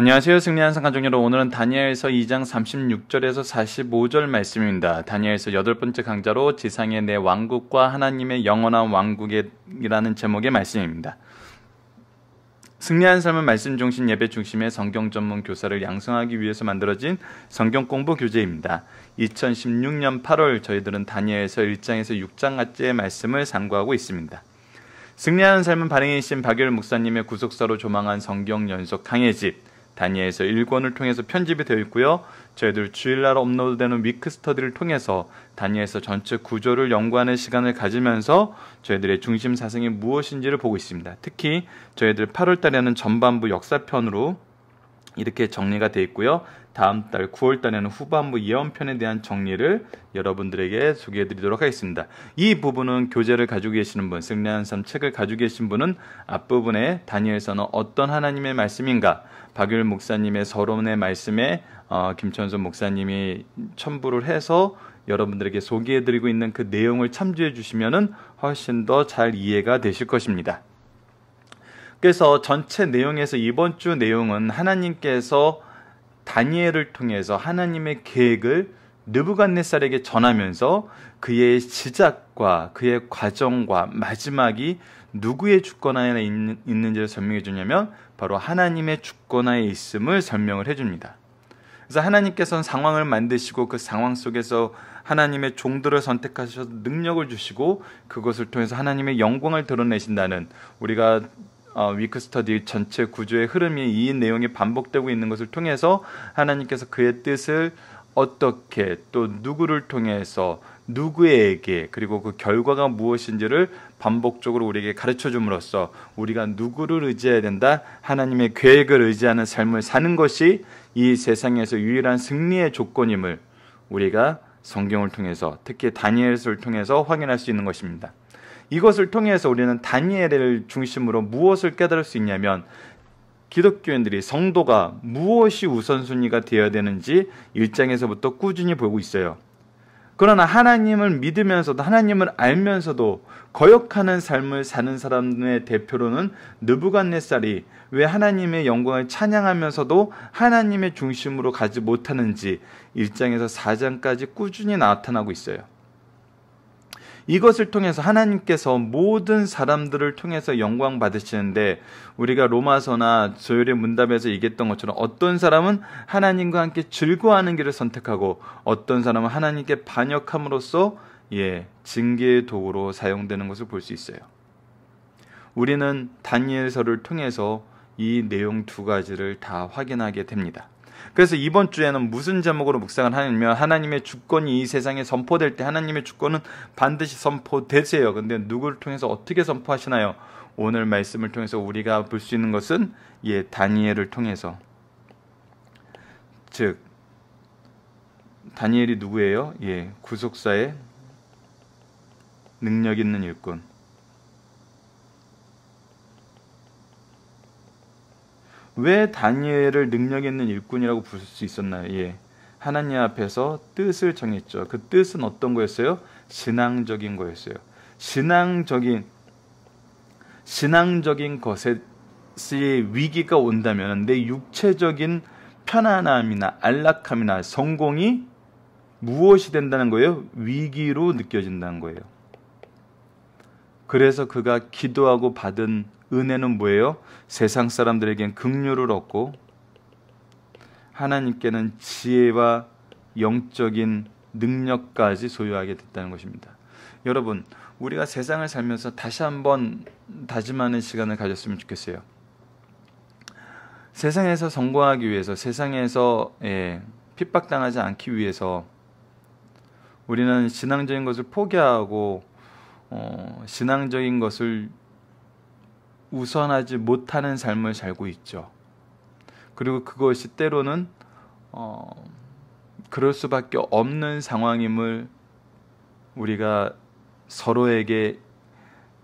안녕하세요. 승리한 상가족 여러분. 오늘은 다니엘서 2장 36절에서 45절 말씀입니다. 다니엘서 여덟 번째 강좌로 지상의 내 왕국과 하나님의 영원한 왕국이라는 제목의 말씀입니다. 승리한 삶은 말씀 중심 예배 중심의 성경 전문 교사를 양성하기 위해서 만들어진 성경 공부 교재입니다. 2016년 8월 저희들은 다니엘서 1장에서 6장까지의 말씀을 상고하고 있습니다. 승리하는 삶은 발행이신 박열 목사님의 구속사로 조망한 성경 연속 강의집 다니엘서 1권을 통해서 편집이 되어 있고요. 저희들 주일날 업로드되는 위크스터디를 통해서 다니엘서 전체 구조를 연구하는 시간을 가지면서 저희들의 중심 사상이 무엇인지를 보고 있습니다. 특히 저희들 8월달에 는 전반부 역사편으로 이렇게 정리가 되어 있고요. 다음 달 9월 달에는 후반부 예언편에 대한 정리를 여러분들에게 소개해 드리도록 하겠습니다. 이 부분은 교재를 가지고 계시는 분, 승리한 삶 책을 가지고 계신 분은 앞부분에 다니엘서는 어떤 하나님의 말씀인가 박율 목사님의 서론의 말씀에 어, 김천수 목사님이 첨부를 해서 여러분들에게 소개해드리고 있는 그 내용을 참조해 주시면은 훨씬 더 잘 이해가 되실 것입니다. 그래서 전체 내용에서 이번 주 내용은 하나님께서 다니엘을 통해서 하나님의 계획을 느부갓네살에게 전하면서 그의 시작과 그의 과정과 마지막이 누구의 주권하에 있는, 있는지를 설명해 주냐면 바로 하나님의 주권하에 있음을 설명을 해 줍니다. 그래서 하나님께서는 상황을 만드시고 그 상황 속에서 하나님의 종들을 선택하셔서 능력을 주시고 그것을 통해서 하나님의 영광을 드러내신다는 우리가 어, 위크스터디 전체 구조의 흐름이 이 내용이 반복되고 있는 것을 통해서 하나님께서 그의 뜻을 어떻게 또 누구를 통해서 누구에게 그리고 그 결과가 무엇인지를 반복적으로 우리에게 가르쳐 줌으로써 우리가 누구를 의지해야 된다 하나님의 계획을 의지하는 삶을 사는 것이 이 세상에서 유일한 승리의 조건임을 우리가 성경을 통해서 특히 다니엘서를 통해서 확인할 수 있는 것입니다. 이것을 통해서 우리는 다니엘을 중심으로 무엇을 깨달을 수 있냐면 기독교인들이 성도가 무엇이 우선순위가 되어야 되는지 일장에서부터 꾸준히 보고 있어요. 그러나 하나님을 믿으면서도 하나님을 알면서도 거역하는 삶을 사는 사람의 대표로는 느부갓네살이 왜 하나님의 영광을 찬양하면서도 하나님의 중심으로 가지 못하는지 1장에서 4장까지 꾸준히 나타나고 있어요. 이것을 통해서 하나님께서 모든 사람들을 통해서 영광 받으시는데 우리가 로마서나 조율의 문답에서 얘기했던 것처럼 어떤 사람은 하나님과 함께 즐거워하는 길을 선택하고 어떤 사람은 하나님께 반역함으로써 예, 징계의 도구로 사용되는 것을 볼 수 있어요. 우리는 다니엘서를 통해서 이 내용 두 가지를 다 확인하게 됩니다. 그래서 이번 주에는 무슨 제목으로 묵상을 하냐면 하나님의 주권이 이 세상에 선포될 때 하나님의 주권은 반드시 선포되세요. 근데 누구를 통해서 어떻게 선포하시나요? 오늘 말씀을 통해서 우리가 볼 수 있는 것은 예 다니엘을 통해서 즉 다니엘이 누구예요? 예 구속사의 능력 있는 일꾼 왜 다니엘을 능력 있는 일꾼이라고 부를 수 있었나요? 예. 하나님 앞에서 뜻을 정했죠. 그 뜻은 어떤 거였어요? 신앙적인 거였어요. 신앙적인 신앙적인 것에 위기가 온다면 내 육체적인 편안함이나 안락함이나 성공이 무엇이 된다는 거예요? 위기로 느껴진다는 거예요. 그래서 그가 기도하고 받은 은혜는 뭐예요? 세상 사람들에겐 긍휼을 얻고 하나님께는 지혜와 영적인 능력까지 소유하게 됐다는 것입니다. 여러분, 우리가 세상을 살면서 다시 한번 다짐하는 시간을 가졌으면 좋겠어요. 세상에서 성공하기 위해서, 세상에서 예, 핍박당하지 않기 위해서 우리는 신앙적인 것을 포기하고 어, 신앙적인 것을 우선하지 못하는 삶을 살고 있죠. 그리고 그것이 때로는 어, 그럴 수밖에 없는 상황임을 우리가 서로에게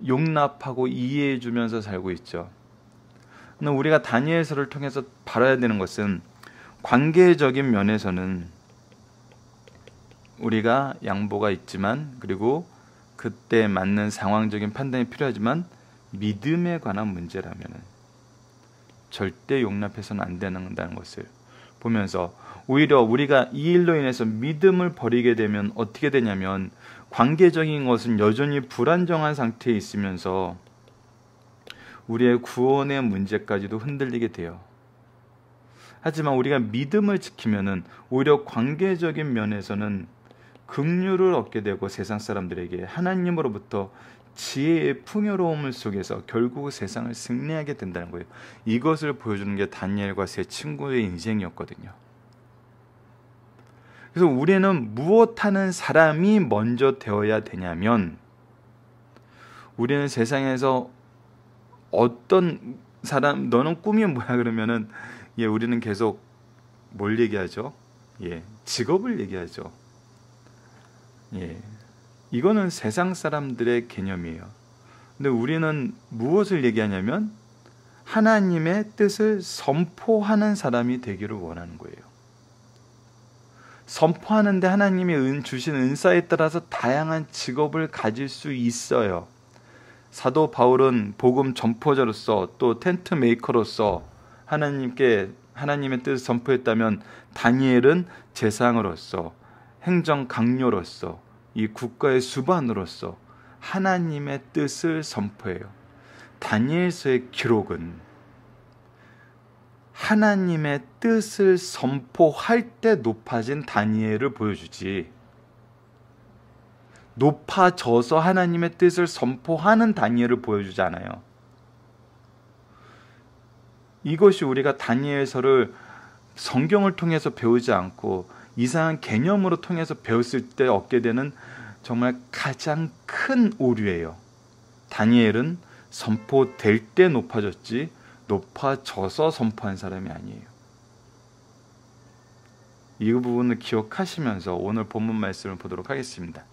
용납하고 이해해 주면서 살고 있죠. 근데 우리가 다니엘서를 통해서 바라야 되는 것은 관계적인 면에서는 우리가 양보가 있지만 그리고 그때 맞는 상황적인 판단이 필요하지만 믿음에 관한 문제라면 절대 용납해서는 안 된다는 것을 보면서 오히려 우리가 이 일로 인해서 믿음을 버리게 되면 어떻게 되냐면 관계적인 것은 여전히 불안정한 상태에 있으면서 우리의 구원의 문제까지도 흔들리게 돼요. 하지만 우리가 믿음을 지키면은 오히려 관계적인 면에서는 긍휼을 얻게 되고 세상 사람들에게 하나님으로부터 지혜의 풍요로움 속에서 결국 세상을 승리하게 된다는 거예요. 이것을 보여주는 게 다니엘과 세 친구의 인생이었거든요. 그래서 우리는 무엇하는 사람이 먼저 되어야 되냐면 우리는 세상에서 어떤 사람 너는 꿈이 뭐야 그러면은 예 우리는 계속 뭘 얘기하죠? 예 직업을 얘기하죠. 예 이거는 세상 사람들의 개념이에요. 근데 우리는 무엇을 얘기하냐면 하나님의 뜻을 선포하는 사람이 되기를 원하는 거예요. 선포하는데 하나님이 은, 주신 은사에 따라서 다양한 직업을 가질 수 있어요. 사도 바울은 복음 전포자로서 또 텐트 메이커로서 하나님께 하나님의 뜻을 선포했다면 다니엘은 재상으로서 행정 강요로서 이 국가의 수반으로서 하나님의 뜻을 선포해요. 다니엘서의 기록은 하나님의 뜻을 선포할 때 높아진 다니엘을 보여주지. 높아져서 하나님의 뜻을 선포하는 다니엘을 보여주잖아요. 이것이 우리가 다니엘서를 성경을 통해서 배우지 않고 이상한 개념으로 통해서 배웠을 때 얻게 되는 정말 가장 큰 오류예요. 다니엘은 선포될 때 높아졌지 높아져서 선포한 사람이 아니에요. 이 부분을 기억하시면서 오늘 본문 말씀을 보도록 하겠습니다.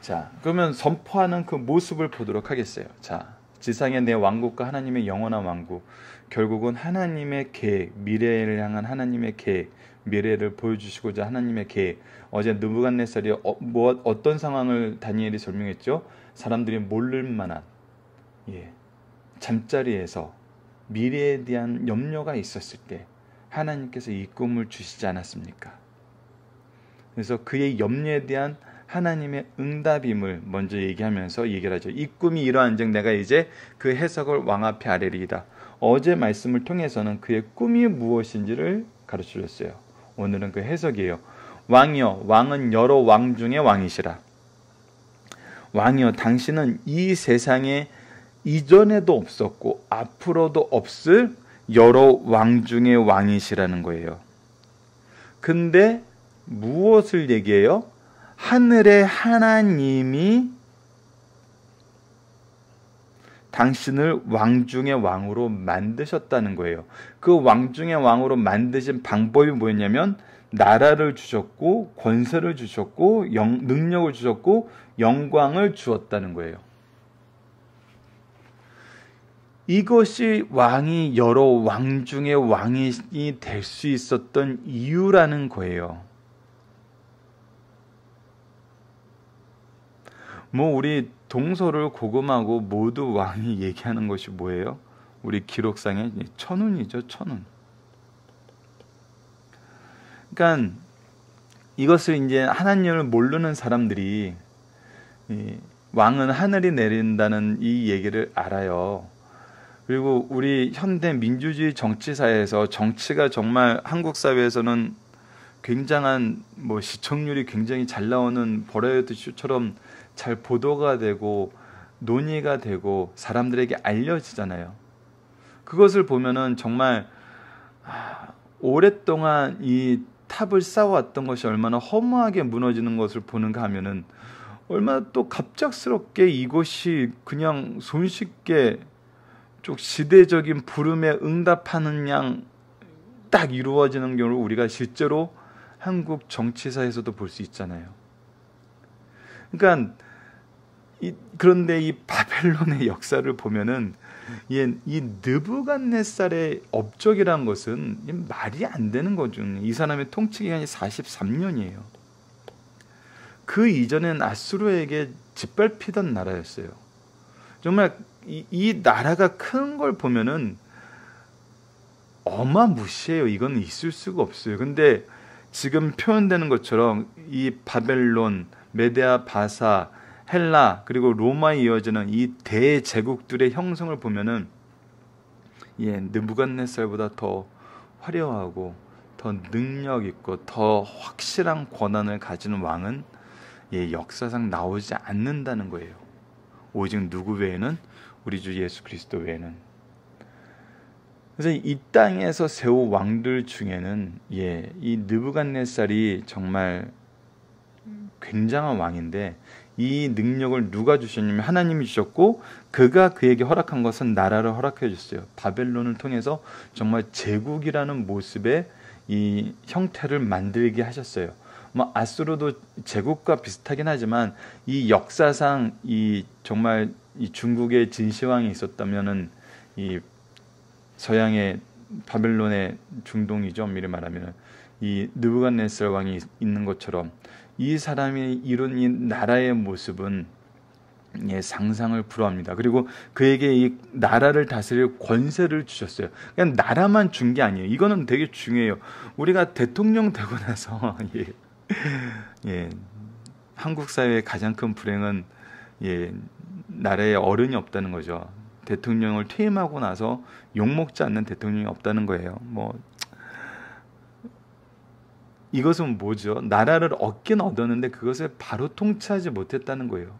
자, 그러면 선포하는 그 모습을 보도록 하겠어요. 자, 지상의 내 왕국과 하나님의 영원한 왕국. 결국은 하나님의 계획, 미래를 향한 하나님의 계획, 미래를 보여주시고자 하나님의 계획. 어제 느부갓네살이 어, 뭐, 어떤 상황을 다니엘이 설명했죠? 사람들이 모를 만한 예, 잠자리에서 미래에 대한 염려가 있었을 때 하나님께서 이 꿈을 주시지 않았습니까? 그래서 그의 염려에 대한 하나님의 응답임을 먼저 얘기하면서 얘기를 하죠. 이 꿈이 이러한즉 내가 이제 그 해석을 왕 앞에 아뢰리이다. 어제 말씀을 통해서는 그의 꿈이 무엇인지를 가르쳐 줬어요. 오늘은 그 해석이에요. 왕이여 왕은 여러 왕 중의 왕이시라. 왕이여 당신은 이 세상에 이전에도 없었고 앞으로도 없을 여러 왕 중의 왕이시라는 거예요. 근데 무엇을 얘기해요? 하늘의 하나님이 당신을 왕 중의 왕으로 만드셨다는 거예요. 그 왕 중의 왕으로 만드신 방법이 뭐였냐면 나라를 주셨고 권세를 주셨고 영, 능력을 주셨고 영광을 주었다는 거예요. 이것이 왕이 여러 왕 중의 왕이 될 수 있었던 이유라는 거예요. 뭐 우리 동서를 고금하고 모두 왕이 얘기하는 것이 뭐예요? 우리 기록상의 천운이죠, 천운. 그러니까 이것을 이제 하나님을 모르는 사람들이 왕은 하늘이 내린다는 이 얘기를 알아요. 그리고 우리 현대 민주주의 정치사회에서 정치가 정말 한국 사회에서는 굉장한 뭐 시청률이 굉장히 잘 나오는 버라이어티 뜻처럼 잘 보도가 되고 논의가 되고 사람들에게 알려지잖아요. 그것을 보면은 정말 아, 오랫동안 이 탑을 쌓아왔던 것이 얼마나 허무하게 무너지는 것을 보는가 하면은 얼마나 또 갑작스럽게 이곳이 그냥 손쉽게 좀 시대적인 부름에 응답하는 양 딱 이루어지는 경우를 우리가 실제로 한국 정치사에서도 볼 수 있잖아요. 그러니까 이, 그런데 이 바벨론의 역사를 보면은 이, 이 느부갓네살의 업적이라는 것은 말이 안 되는 거죠. 이 사람의 통치 기간이 43년이에요. 그 이전엔 아수르에게 짓밟히던 나라였어요. 정말 이, 이 나라가 큰 걸 보면은 어마무시해요. 이건 있을 수가 없어요. 근데 지금 표현되는 것처럼 이 바벨론, 메데아 바사, 헬라 그리고 로마에 이어지는 이 대제국들의 형성을 보면은 예, 느부갓네살보다 더 화려하고 더 능력 있고 더 확실한 권한을 가지는 왕은 예, 역사상 나오지 않는다는 거예요. 오직 누구 외에는 우리 주 예수 그리스도 외에는 그래서 이 땅에서 세우 왕들 중에는 예, 이 느부갓네살이 정말 음. 굉장한 왕인데 이 능력을 누가 주셨냐면 하나님이 주셨고 그가 그에게 허락한 것은 나라를 허락해 주셨어요. 바벨론을 통해서 정말 제국이라는 모습의 이 형태를 만들게 하셨어요. 뭐 아수르도 제국과 비슷하긴 하지만 이 역사상 이 정말 이 중국의 진시황이 있었다면은 이 서양의 바벨론의 중동이죠. 미리 말하면 이 느부갓네살 왕이 있는 것처럼 이사람의 이룬 이 나라의 모습은 예, 상상을 불허합니다. 그리고 그에게 이 나라를 다스릴 권세를 주셨어요. 그냥 나라만 준 게 아니에요. 이거는 되게 중요해요. 우리가 대통령 되고 나서 예, 예, 한국 사회의 가장 큰 불행은 예, 나라에 어른이 없다는 거죠. 대통령을 퇴임하고 나서 욕먹지 않는 대통령이 없다는 거예요. 뭐 이것은 뭐죠? 나라를 얻긴 얻었는데 그것을 바로 통치하지 못했다는 거예요.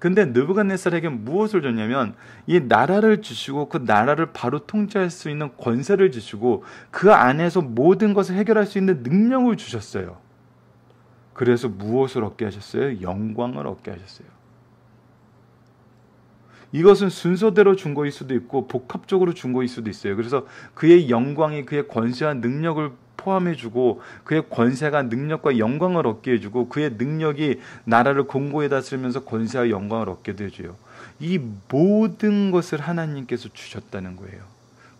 근데 느부갓네살에게 무엇을 줬냐면 이 나라를 주시고 그 나라를 바로 통치할 수 있는 권세를 주시고 그 안에서 모든 것을 해결할 수 있는 능력을 주셨어요. 그래서 무엇을 얻게 하셨어요? 영광을 얻게 하셨어요. 이것은 순서대로 준 거일 수도 있고 복합적으로 준 거일 수도 있어요. 그래서 그의 영광이 그의 권세와 능력을 포함해주고 그의 권세가 능력과 영광을 얻게 해주고 그의 능력이 나라를 공고에 다스리면서 권세와 영광을 얻게 되줘요. 이 모든 것을 하나님께서 주셨다는 거예요.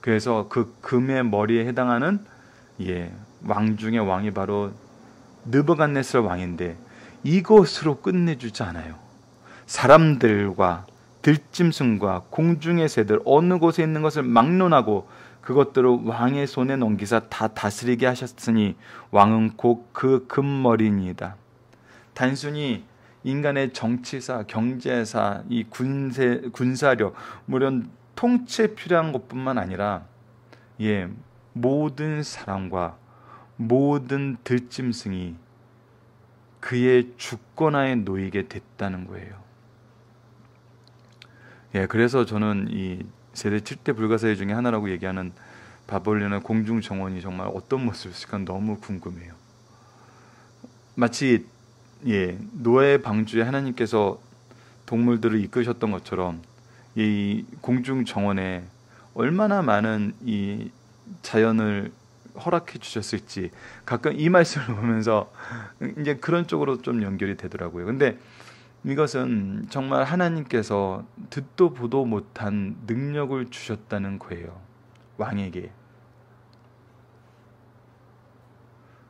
그래서 그 금의 머리에 해당하는 예, 왕중의 왕이 바로 느버갓네살 왕인데 이것으로 끝내주지 않아요. 사람들과 들짐승과 공중의 새들 어느 곳에 있는 것을 막론하고 그것들을 왕의 손에 넘기사 다 다스리게 하셨으니 왕은 곧 그 금머리니이다. 단순히 인간의 정치사, 경제사, 이 군세, 군사력, 물론 통치에 필요한 것뿐만 아니라 예, 모든 사람과 모든 들짐승이 그의 주권하에 놓이게 됐다는 거예요. 예, 그래서 저는 이 세대 7대 불가사의 중에 하나라고 얘기하는 바벌레나 공중 정원이 정말 어떤 모습일까 너무 궁금해요. 마치 예, 노예 방주에 하나님께서 동물들을 이끄셨던 것처럼 이 공중 정원에 얼마나 많은 이 자연을 허락해 주셨을지 가끔 이 말씀을 보면서 이제 그런 쪽으로 좀 연결이 되더라고요. 근데 이것은 정말 하나님께서 듣도 보도 못한 능력을 주셨다는 거예요. 왕에게.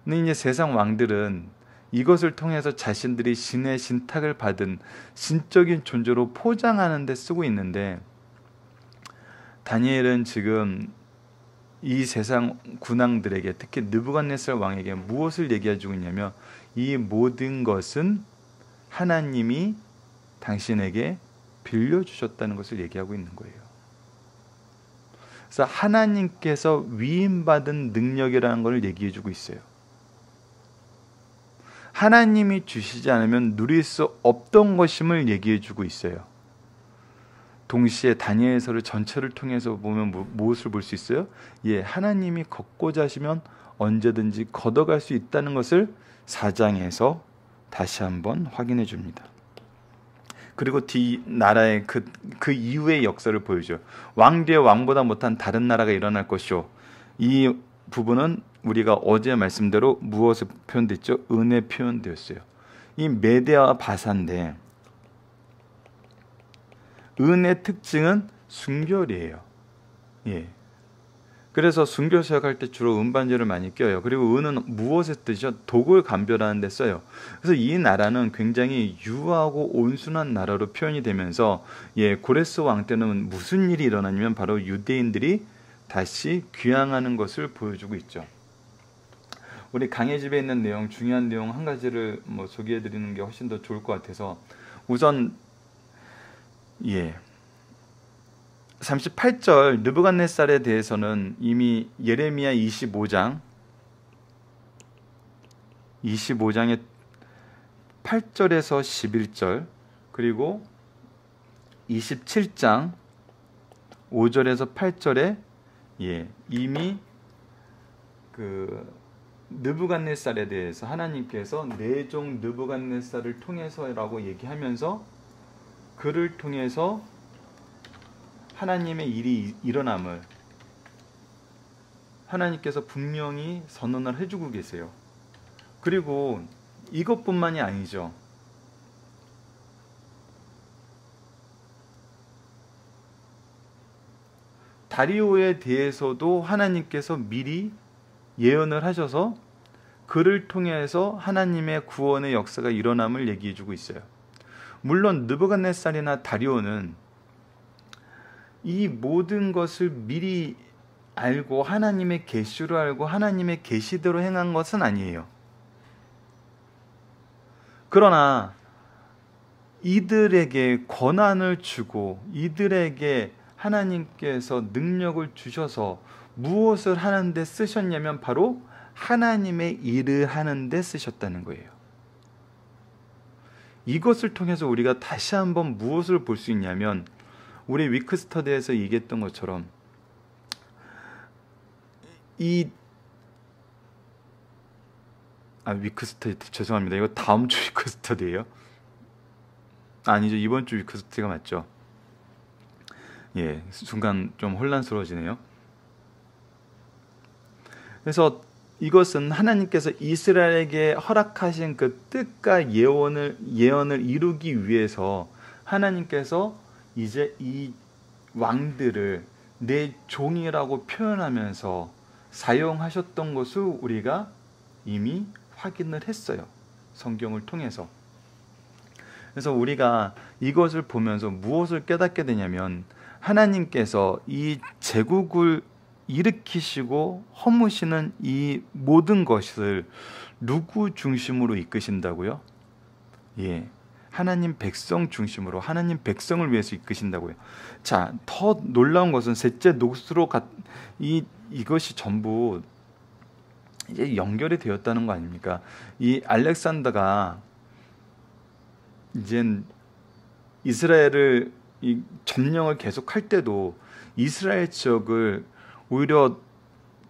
근데 이제 세상 왕들은 이것을 통해서 자신들이 신의 신탁을 받은 신적인 존재로 포장하는 데 쓰고 있는데 다니엘은 지금 이 세상 군왕들에게 특히 느부갓네살 왕에게 무엇을 얘기해 주고 있냐면 이 모든 것은 하나님이 당신에게 빌려주셨다는 것을 얘기하고 있는 거예요. 그래서 하나님께서 위임받은 능력이라는 것을 얘기해주고 있어요. 하나님이 주시지 않으면 누릴 수 없던 것임을 얘기해주고 있어요. 동시에 다니엘서를 전체를 통해서 보면 뭐, 무엇을 볼 수 있어요? 예, 하나님이 걷고자 하시면 언제든지 걷어갈 수 있다는 것을 사장에서 다시 한번 확인해 줍니다. 그리고 뒤 나라의 그, 그 이후의 역사를 보여줘. 왕 뒤에 왕보다 못한 다른 나라가 일어날 것이오. 이 부분은 우리가 어제 말씀대로 무엇을 표현됐죠? 은혜 표현되었어요. 이메데와 바산데 은의 특징은 순결이에요. 예. 그래서 순교수역 할때 주로 은반지를 많이 껴요. 그리고 은은 무엇의 뜻이죠? 독을 감별하는 데 써요. 그래서 이 나라는 굉장히 유하고 온순한 나라로 표현이 되면서 예, 고레스 왕 때는 무슨 일이 일어나냐면 바로 유대인들이 다시 귀향하는 것을 보여주고 있죠. 우리 강의 집에 있는 내용 중요한 내용 한 가지를 뭐 소개해 드리는 게 훨씬 더 좋을 것 같아서 우선 예 38절 느부갓네살에 대해서는 이미 예레미야 25장 25장의 8절에서 11절 그리고 27장 5절에서 8절에 예, 이미 그 느부갓네살에 대해서 하나님께서 내종 네 느부갓네살을 통해서라고 얘기하면서 그를 통해서 하나님의 일이 일어남을 하나님께서 분명히 선언을 해주고 계세요. 그리고 이것뿐만이 아니죠. 다리오에 대해서도 하나님께서 미리 예언을 하셔서 그를 통해서 하나님의 구원의 역사가 일어남을 얘기해주고 있어요. 물론 느부갓네살이나 다리오는 이 모든 것을 미리 알고 하나님의 계시로 알고 하나님의 계시대로 행한 것은 아니에요. 그러나 이들에게 권한을 주고 이들에게 하나님께서 능력을 주셔서 무엇을 하는데 쓰셨냐면 바로 하나님의 일을 하는데 쓰셨다는 거예요. 이것을 통해서 우리가 다시 한번 무엇을 볼 수 있냐면 우리 위크스터디에서 얘기했던 것처럼 이 아, 위크스터디 죄송합니다. 이거 다음 주 위크스터디예요? 아니죠. 이번 주 위크스터디가 맞죠. 예, 순간 좀 혼란스러워지네요. 그래서 이것은 하나님께서 이스라엘에게 허락하신 그 뜻과 예언을 예언을 이루기 위해서 하나님께서 이제 이 왕들을 내 종이라고 표현하면서 사용하셨던 것을 우리가 이미 확인을 했어요. 성경을 통해서. 그래서 우리가 이것을 보면서 무엇을 깨닫게 되냐면 하나님께서 이 제국을 일으키시고 허무시는 이 모든 것을 누구 중심으로 이끄신다고요? 예. 하나님 백성 중심으로 하나님 백성을 위해서 이끄신다고요. 자, 더 놀라운 것은 셋째 녹수로 가, 이 이것이 전부 이제 연결이 되었다는 거 아닙니까? 이 알렉산더가 이젠 이스라엘을 이 점령을 계속할 때도 이스라엘 지역을 오히려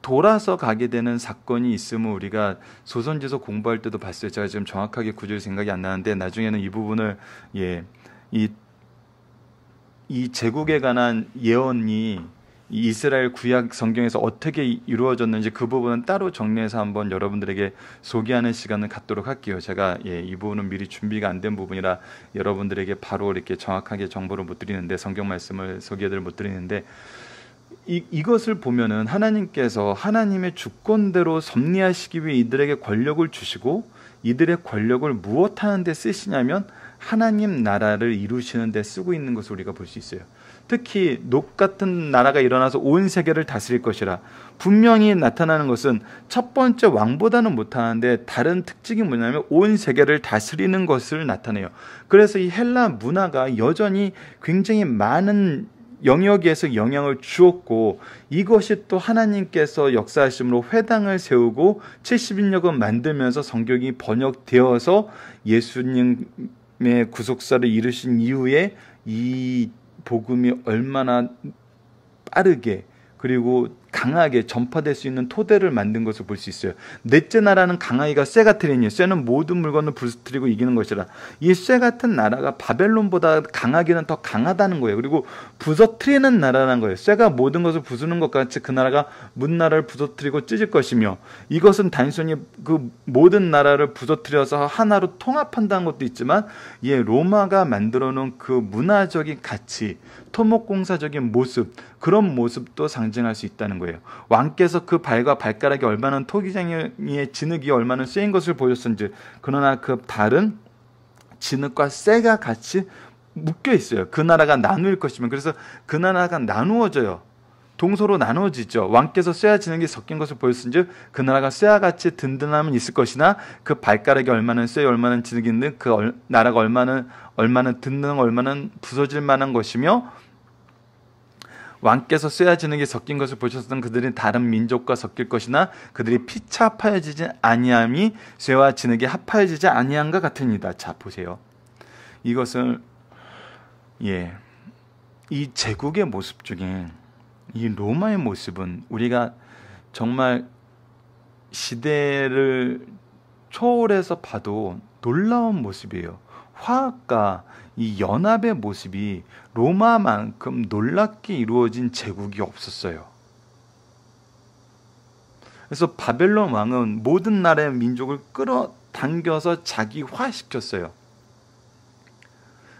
돌아서 가게 되는 사건이 있으면 우리가 소선지서 공부할 때도 봤어요. 제가 지금 정확하게 구절 생각이 안 나는데 나중에는 이 부분을 예, 이, 이 제국에 관한 예언이 이스라엘 구약 성경에서 어떻게 이루어졌는지 그 부분은 따로 정리해서 한번 여러분들에게 소개하는 시간을 갖도록 할게요. 제가 예, 이 부분은 미리 준비가 안 된 부분이라 여러분들에게 바로 이렇게 정확하게 정보를 못 드리는데 성경 말씀을 소개를 못 드리는데 이, 이것을 보면은 하나님께서 하나님의 주권대로 섭리하시기 위해 이들에게 권력을 주시고 이들의 권력을 무엇 하는 데 쓰시냐면 하나님 나라를 이루시는 데 쓰고 있는 것을 우리가 볼 수 있어요. 특히 녹 같은 나라가 일어나서 온 세계를 다스릴 것이라 분명히 나타나는 것은 첫 번째 왕보다는 못하는데 다른 특징이 뭐냐면 온 세계를 다스리는 것을 나타내요. 그래서 이 헬라 문화가 여전히 굉장히 많은 영역에서 영향을 주었고 이것이 또 하나님께서 역사하심으로 회당을 세우고 70인역을 만들면서 성경이 번역되어서 예수님의 구속사를 이루신 이후에 이 복음이 얼마나 빠르게 그리고 강하게 전파될 수 있는 토대를 만든 것을 볼 수 있어요. 넷째 나라는 강하기가 쇠 같으리니 쇠는 모든 물건을 부스뜨리고 이기는 것이라. 이 쇠 같은 나라가 바벨론보다 강하기는 더 강하다는 거예요. 그리고 부서뜨리는 나라라는 거예요. 쇠가 모든 것을 부수는 것 같이 그 나라가 문 나라를 부서뜨리고 찢을 것이며 이것은 단순히 그 모든 나라를 부서뜨려서 하나로 통합한다는 것도 있지만 예 로마가 만들어 놓은 그 문화적인 가치, 토목공사적인 모습 그런 모습도 상징할 수 있다는 거예요. 거예요. 왕께서 그 발과 발가락이 얼마나 토기장의 진흙이 얼마나 쎄인 것을 보였은지 그러나 그발은 진흙과 쇠가 같이 묶여 있어요. 그 나라가 나눌 것이면 그래서 그 나라가 나누어져요. 동서로 나누어지죠 왕께서 쇠와 진흙이 섞인 것을 보였은지그 나라가 쇠와 같이 든든함은 있을 것이나 그 발가락이 얼마나 쇠 얼마나 진흙인있그 나라가 얼마나 얼마나 든든 얼마나 부서질 만한 것이며 왕께서 쇠하지는 게 섞인 것을 보셨던 그들이 다른 민족과 섞일 것이나 그들이 피차 합하여지지 아니함이 쇠와 진흙이 합하여지지 아니함과 같으니다. 자 보세요. 이것을 예. 이 제국의 모습 중에 이 로마의 모습은 우리가 정말 시대를 초월해서 봐도 놀라운 모습이에요. 화학과 이 연합의 모습이 로마만큼 놀랍게 이루어진 제국이 없었어요. 그래서 바벨론 왕은 모든 나라의 민족을 끌어당겨서 자기화시켰어요.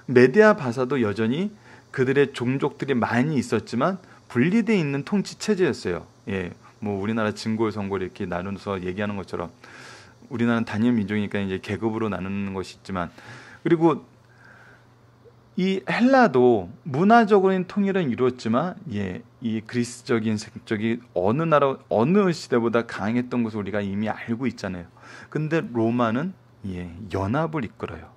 메디아 바사도 여전히 그들의 종족들이 많이 있었지만 분리되어 있는 통치 체제였어요. 예, 뭐 우리나라 진골 선골 이렇게 나눠서 얘기하는 것처럼 우리나라는 단일 민족이니까 이제 계급으로 나누는 것이 있지만 그리고 이 헬라도 문화적인 통일은 이루었지만 예, 이 그리스적인 색적이 어느 나라 어느 시대보다 강했던 것을 우리가 이미 알고 있잖아요. 근데 로마는 예, 연합을 이끌어요.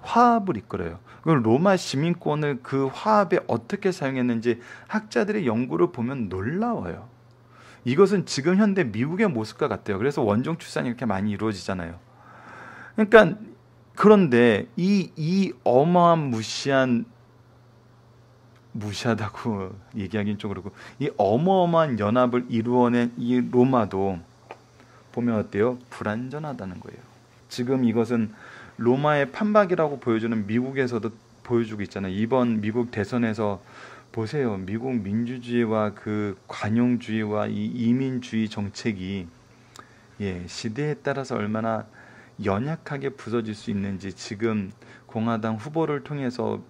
화합을 이끌어요. 그 로마 시민권을 그 화합에 어떻게 사용했는지 학자들의 연구를 보면 놀라워요. 이것은 지금 현대 미국의 모습과 같아요. 그래서 원종 출산이 이렇게 많이 이루어지잖아요. 그러니까 그런데 이, 이 어마한 무시한 무시하다고 얘기하기는 좀 그렇고 이 어마어마한 연합을 이루어낸 이 로마도 보면 어때요? 불완전하다는 거예요. 지금 이것은 로마의 판박이라고 보여주는 미국에서도 보여주고 있잖아요. 이번 미국 대선에서 보세요. 미국 민주주의와 그 관용주의와 이 이민주의 정책이 예, 시대에 따라서 얼마나 연약하게 부서질 수 있는지 지금 공화당 후보를 통해서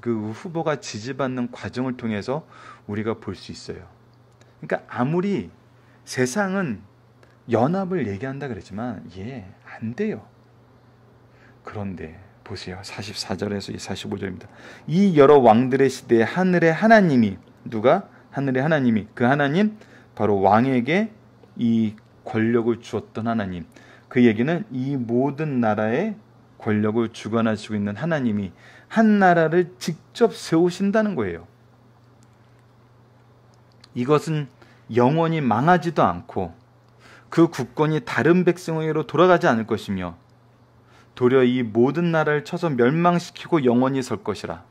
그 후보가 지지받는 과정을 통해서 우리가 볼 수 있어요. 그러니까 아무리 세상은 연합을 얘기한다 그랬지만 예, 안 돼요. 그런데 보세요. 44절에서 45절입니다. 이 여러 왕들의 시대에 하늘의 하나님이 누가 하늘의 하나님이 그 하나님 바로 왕에게 이 권력을 주었던 하나님 그 얘기는 이 모든 나라의 권력을 주관하시고 있는 하나님이 한 나라를 직접 세우신다는 거예요. 이것은 영원히 망하지도 않고 그 국권이 다른 백성에게로 돌아가지 않을 것이며 도려 이 모든 나라를 쳐서 멸망시키고 영원히 설 것이라.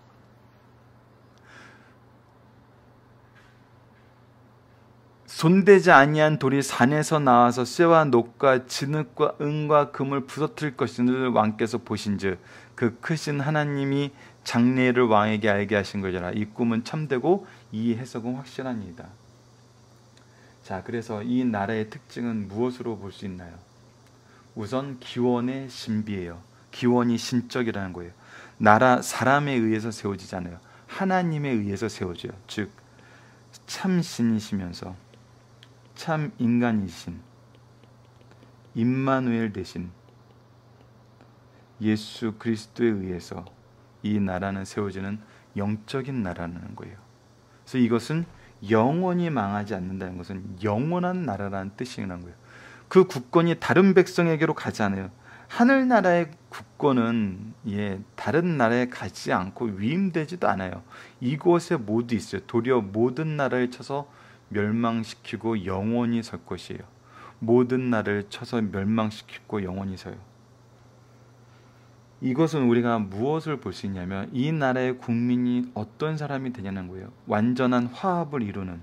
손대지 아니한 돌이 산에서 나와서 쇠와 녹과 진흙과 은과 금을 부서뜨릴 것인을 왕께서 보신즉 그 크신 하나님이 장례를 왕에게 알게 하신 것이라 이 꿈은 참되고 이 해석은 확실합니다. 자, 그래서 이 나라의 특징은 무엇으로 볼 수 있나요? 우선 기원의 신비예요. 기원이 신적이라는 거예요. 나라 사람에 의해서 세워지잖아요. 하나님에 의해서 세워져요. 즉 참신이시면서 참 인간이신 임마누엘 대신 예수 그리스도에 의해서 이 나라는 세워지는 영적인 나라라는 거예요. 그래서 이것은 영원히 망하지 않는다는 것은 영원한 나라라는 뜻이라는 거예요. 그 국권이 다른 백성에게로 가지 않아요. 하늘 나라의 국권은 예, 다른 나라에 가지 않고 위임되지도 않아요. 이곳에 모두 있어요. 도리어 모든 나라를 쳐서 멸망시키고 영원히 설 것이에요. 모든 나를 쳐서 멸망시키고 영원히 서요. 이것은 우리가 무엇을 볼 수 있냐면 이 나라의 국민이 어떤 사람이 되냐는 거예요. 완전한 화합을 이루는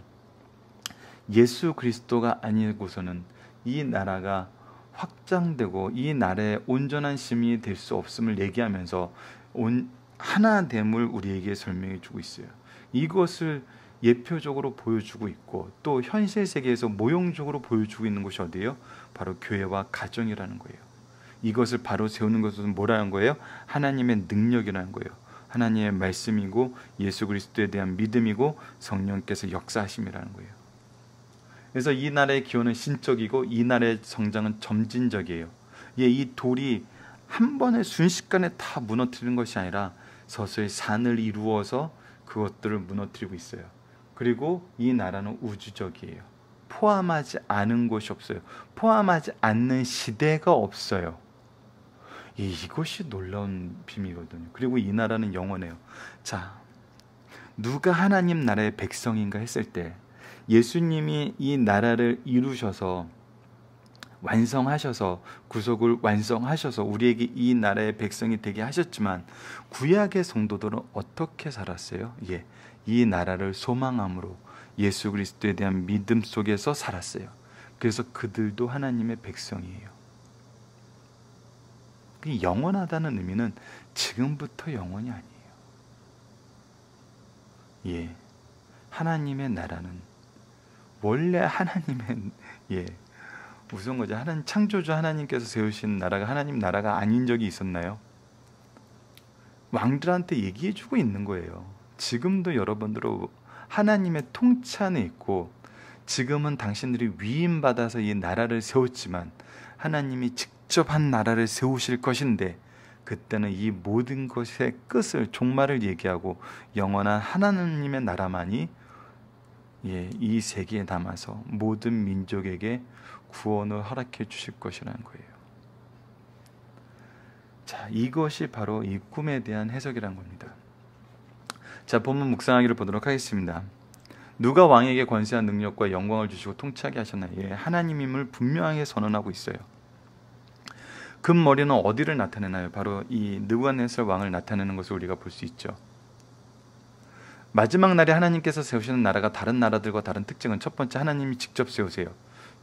예수 그리스도가 아니고서는 이 나라가 확장되고 이 나라의 온전한 시민이 될 수 없음을 얘기하면서 온 하나됨을 우리에게 설명해 주고 있어요. 이것을 예표적으로 보여주고 있고 또 현실 세계에서 모형적으로 보여주고 있는 것이 어디예요? 바로 교회와 가정이라는 거예요. 이것을 바로 세우는 것은 뭐라는 거예요? 하나님의 능력이라는 거예요. 하나님의 말씀이고 예수 그리스도에 대한 믿음이고 성령께서 역사하심이라는 거예요. 그래서 이 나라의 기원은 신적이고 이 나라의 성장은 점진적이에요. 예, 이 돌이 한 번에 순식간에 다 무너뜨리는 것이 아니라 서서히 산을 이루어서 그것들을 무너뜨리고 있어요. 그리고 이 나라는 우주적이에요. 포함하지 않은 곳이 없어요. 포함하지 않는 시대가 없어요. 이것이 놀라운 비밀이거든요. 그리고 이 나라는 영원해요. 자, 누가 하나님 나라의 백성인가 했을 때 예수님이 이 나라를 이루셔서 완성하셔서 구속을 완성하셔서 우리에게 이 나라의 백성이 되게 하셨지만 구약의 성도들은 어떻게 살았어요? 예. 이 나라를 소망함으로 예수 그리스도에 대한 믿음 속에서 살았어요. 그래서 그들도 하나님의 백성이에요. 그 영원하다는 의미는 지금부터 영원이 아니에요. 예. 하나님의 나라는 원래 하나님의 예. 무슨 거죠? 하나님 창조주 하나님께서 세우신 나라가 하나님 나라가 아닌 적이 있었나요? 왕들한테 얘기해 주고 있는 거예요. 지금도 여러분들로 하나님의 통찬에 있고 지금은 당신들이 위임받아서 이 나라를 세웠지만 하나님이 직접 한 나라를 세우실 것인데 그때는 이 모든 것의 끝을 종말을 얘기하고 영원한 하나님의 나라만이 예, 이 세계에 남아서 모든 민족에게 구원을 허락해 주실 것이라는 거예요. 자, 이것이 바로 이 꿈에 대한 해석이란 겁니다. 자, 본문 묵상하기를 보도록 하겠습니다. 누가 왕에게 권세한 능력과 영광을 주시고 통치하게 하셨나 예, 하나님임을 분명하게 선언하고 있어요. 금머리는 어디를 나타내나요? 바로 이 느부갓네살 왕을 나타내는 것을 우리가 볼 수 있죠. 마지막 날에 하나님께서 세우시는 나라가 다른 나라들과 다른 특징은 첫 번째 하나님이 직접 세우세요.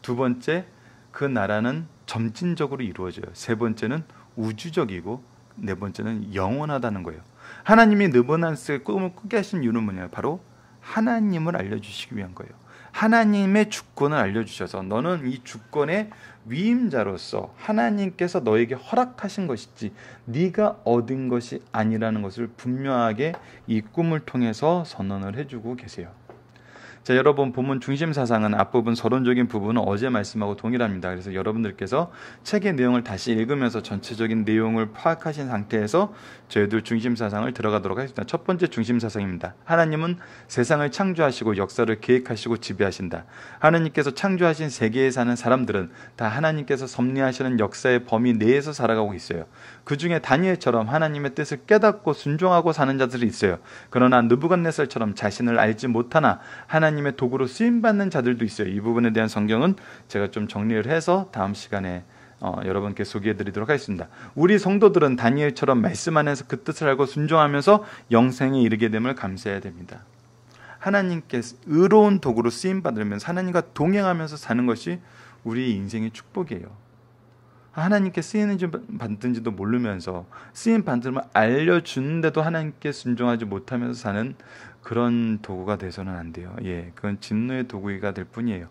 두 번째 그 나라는 점진적으로 이루어져요. 세 번째는 우주적이고 네 번째는 영원하다는 거예요. 하나님이 느보난스의 꿈을 꾸게 하신 이유는 뭐냐? 바로 하나님을 알려주시기 위한 거예요. 하나님의 주권을 알려주셔서 너는 이 주권의 위임자로서 하나님께서 너에게 허락하신 것이지 네가 얻은 것이 아니라는 것을 분명하게 이 꿈을 통해서 선언을 해주고 계세요. 자, 여러분 본문 중심 사상은 앞부분 서론적인 부분은 어제 말씀하고 동일합니다. 그래서 여러분들께서 책의 내용을 다시 읽으면서 전체적인 내용을 파악하신 상태에서 저희들 중심 사상을 들어가도록 하겠습니다. 첫 번째 중심 사상입니다. 하나님은 세상을 창조하시고 역사를 계획하시고 지배하신다. 하나님께서 창조하신 세계에 사는 사람들은 다 하나님께서 섭리하시는 역사의 범위 내에서 살아가고 있어요. 그 중에 다니엘처럼 하나님의 뜻을 깨닫고 순종하고 사는 자들이 있어요. 그러나 누부갓네살처럼 자신을 알지 못하나 하나님 하나님의 도구로 쓰임 받는 자들도 있어요. 이 부분에 대한 성경은 제가 좀 정리를 해서 다음 시간에 어, 여러분께 소개해드리도록 하겠습니다. 우리 성도들은 다니엘처럼 말씀 안에서 그 뜻을 알고 순종하면서 영생에 이르게 됨을 감사해야 됩니다. 하나님께 의로운 도구로 쓰임 받으면서 하나님과 동행하면서 사는 것이 우리 인생의 축복이에요. 하나님께 쓰이는지 받든지도 모르면서 쓰임 받음을 알려주는데도 하나님께 순종하지 못하면서 사는 그런 도구가 돼서는 안 돼요. 예, 그건 진노의 도구가 될 뿐이에요.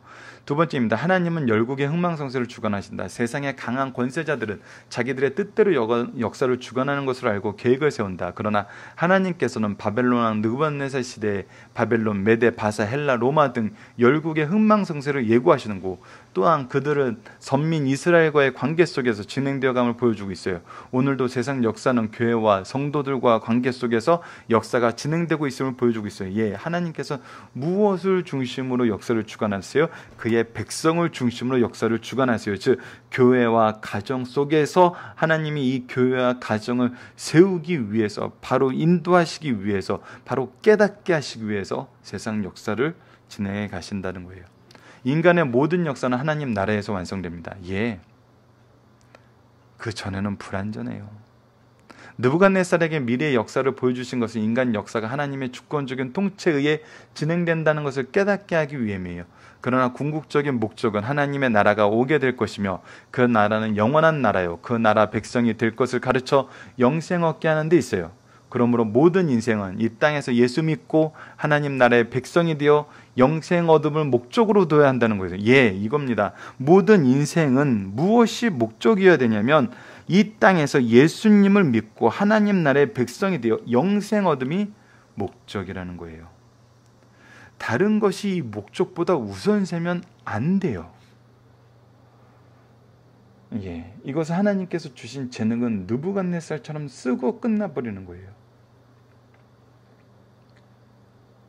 두 번째입니다. 하나님은 열국의 흥망성쇠를 주관하신다. 세상의 강한 권세자들은 자기들의 뜻대로 역사를 주관하는 것으로 알고 계획을 세운다. 그러나 하나님께서는 바벨론 왕 느부갓네살 시대에 바벨론, 메데, 바사, 헬라, 로마 등 열국의 흥망성쇠를 예고하시는 고 또한 그들은 선민 이스라엘과의 관계 속에서 진행되어감을 보여주고 있어요. 오늘도 세상 역사는 교회와 성도들과 관계 속에서 역사가 진행되고 있음을 보여주고 말씀하고 있어요. 예, 하나님께서 무엇을 중심으로 역사를 주관하세요? 그의 백성을 중심으로 역사를 주관하세요. 즉 교회와 가정 속에서 하나님이 이 교회와 가정을 세우기 위해서 바로 인도하시기 위해서 바로 깨닫게 하시기 위해서 세상 역사를 진행해 가신다는 거예요. 인간의 모든 역사는 하나님 나라에서 완성됩니다. 예. 그 전에는 불완전해요. 느부갓네살에게 미래의 역사를 보여주신 것은 인간 역사가 하나님의 주권적인 통치에 의해 진행된다는 것을 깨닫게 하기 위함이에요. 그러나 궁극적인 목적은 하나님의 나라가 오게 될 것이며 그 나라는 영원한 나라요. 그 나라 백성이 될 것을 가르쳐 영생 얻게 하는 데 있어요. 그러므로 모든 인생은 이 땅에서 예수 믿고 하나님 나라의 백성이 되어 영생 얻음을 목적으로 둬야 한다는 거예요. 예, 이겁니다. 모든 인생은 무엇이 목적이어야 되냐면 이 땅에서 예수님을 믿고 하나님 나라의 백성이 되어 영생 얻음이 목적이라는 거예요. 다른 것이 목적보다 우선 세면 안 돼요. 예, 이것은 하나님께서 주신 재능은 느부갓네살처럼 쓰고 끝나버리는 거예요.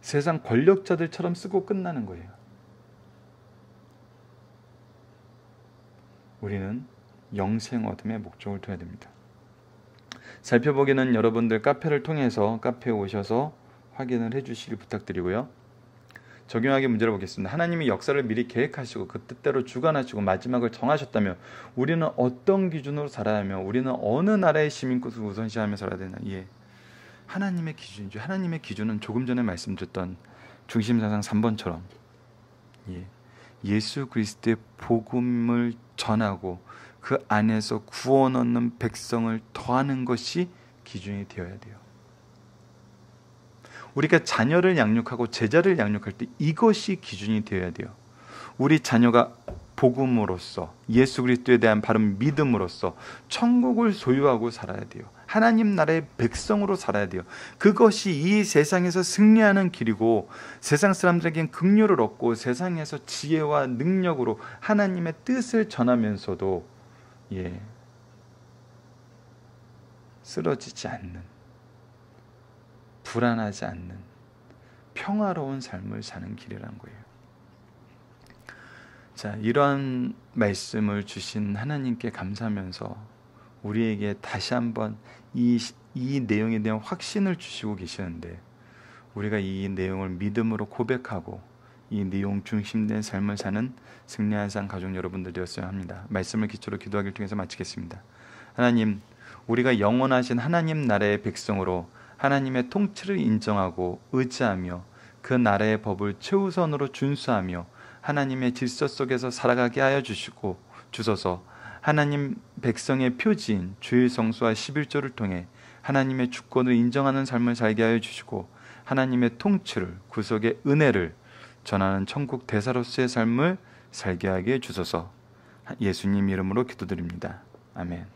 세상 권력자들처럼 쓰고 끝나는 거예요. 우리는 영생 얻음의 목적을 둬야 됩니다. 살펴보기는 여러분들 카페를 통해서 카페에 오셔서 확인을 해주시길 부탁드리고요. 적용하기 문제를 보겠습니다. 하나님이 역사를 미리 계획하시고 그 뜻대로 주관하시고 마지막을 정하셨다면 우리는 어떤 기준으로 살아야 하며 우리는 어느 나라의 시민 것을 우선시하며 살아야 되나? 예. 하나님의 기준이죠. 하나님의 기준은 조금 전에 말씀드렸던 중심사상 3번처럼 예. 예수 그리스도의 복음을 전하고 그 안에서 구원 얻는 백성을 더하는 것이 기준이 되어야 돼요. 우리가 자녀를 양육하고 제자를 양육할 때 이것이 기준이 되어야 돼요. 우리 자녀가 복음으로서 예수 그리스도에 대한 바른 믿음으로서 천국을 소유하고 살아야 돼요. 하나님 나라의 백성으로 살아야 돼요. 그것이 이 세상에서 승리하는 길이고 세상 사람들에겐 긍휼을 얻고 세상에서 지혜와 능력으로 하나님의 뜻을 전하면서도 예. 쓰러지지 않는, 불안하지 않는, 평화로운 삶을 사는 길이란 거예요. 자, 이러한 말씀을 주신 하나님께 감사하면서 우리에게 다시 한번 이, 이 내용에 대한 확신을 주시고 계시는데, 우리가 이 내용을 믿음으로 고백하고, 이 내용 중심된 삶을 사는 승리한 상 가족 여러분들 되었어야 합니다. 말씀을 기초로 기도하기를 통해서 마치겠습니다. 하나님, 우리가 영원하신 하나님 나라의 백성으로 하나님의 통치를 인정하고 의지하며 그 나라의 법을 최우선으로 준수하며 하나님의 질서 속에서 살아가게 하여 주시고 주소서 하나님 백성의 표지인 주일 성수와 11조를 통해 하나님의 주권을 인정하는 삶을 살게 하여 주시고 하나님의 통치를 구속의 은혜를 전하는 천국 대사로서의 삶을 살게 하게 해 주소서 예수님 이름으로 기도드립니다. 아멘.